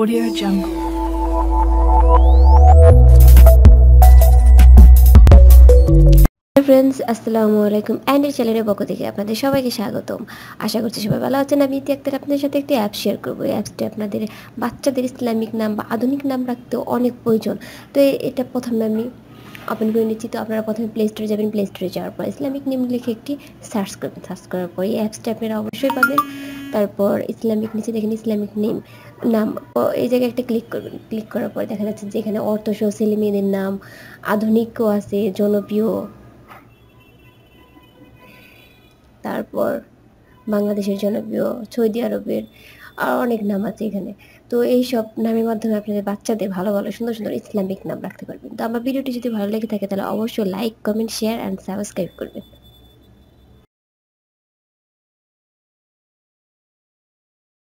Audio Jungle. Friends আসসালামু আলাইকুম and চ্যানেলের পক্ষ থেকে আপনাদের সবাইকে স্বাগতম আশা করছি সবাই ভালো আছেন আমি ইতি আক্তার আপনাদের সাথে একটি অ্যাপ শেয়ার করবো এই অ্যাপসটি আপনাদের বাচ্চাদের ইসলামিক নাম বা আধুনিক নাম রাখতে অনেক প্রয়োজন তো এটা প্রথমে আমি ওপেন করে নিচ্ছি তো আপনারা প্রথমে প্লে স্টোরে যাবেন প্লে স্টোরে যাওয়ার পর ইসলামিক নেম লিখে একটি সার্চ করবেন সার্চ করার পর এই অ্যাপসটি আপনারা অবশ্যই পাবেন তারপর ইসলামিক নিচে দেখেন ইসলামিক নেম নাম এই জায়গায় একটা ক্লিক করবেন ক্লিক করার পরে দেখা যাচ্ছে যে এখানে অর্থসহ ছেলে মেয়েদের নাম আধুনিকও আছে জনপ্রিয় তারপর বাংলাদেশের জনপ্রিয় সৌদি আরবের আর অনেক নাম আছে এখানে তো এই সব নামের মাধ্যমে আপনাদের বাচ্চাদের ভালো ভালো সুন্দর সুন্দর ইসলামিক নাম রাখতে পারবেন তো আমার ভিডিওটি যদি ভালো লেগে থাকে তাহলে অবশ্যই like comment share and subscribe করবেন